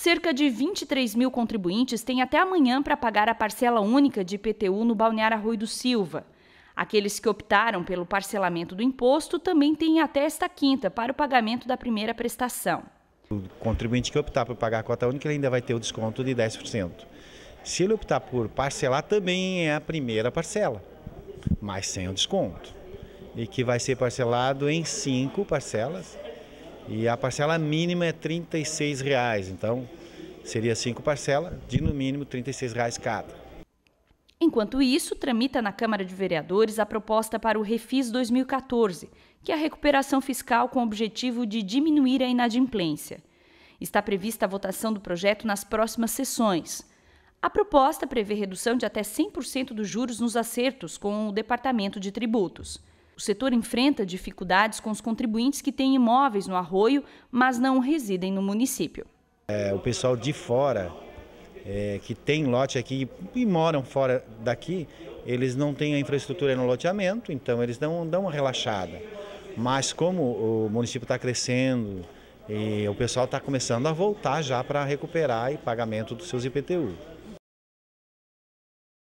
Cerca de 23 mil contribuintes têm até amanhã para pagar a parcela única de IPTU no Balneário Arroio do Silva. Aqueles que optaram pelo parcelamento do imposto também têm até esta quinta para o pagamento da primeira prestação. O contribuinte que optar por pagar a cota única ele ainda vai ter o desconto de 10%. Se ele optar por parcelar, também é a primeira parcela, mas sem o desconto. E que vai ser parcelado em cinco parcelas e a parcela mínima é R$ reais, então seria cinco parcelas de no mínimo R$ reais cada. Enquanto isso, tramita na Câmara de Vereadores a proposta para o Refis 2014, que é a recuperação fiscal com o objetivo de diminuir a inadimplência. Está prevista a votação do projeto nas próximas sessões. A proposta prevê redução de até 100% dos juros nos acertos com o Departamento de Tributos. O setor enfrenta dificuldades com os contribuintes que têm imóveis no arroio, mas não residem no município. É, o pessoal de fora, é, que tem lote aqui e moram fora daqui, eles não têm a infraestrutura no loteamento, então eles não dão uma relaxada. Mas como o município está crescendo e o pessoal está começando a voltar já para recuperar e pagamento dos seus IPTU.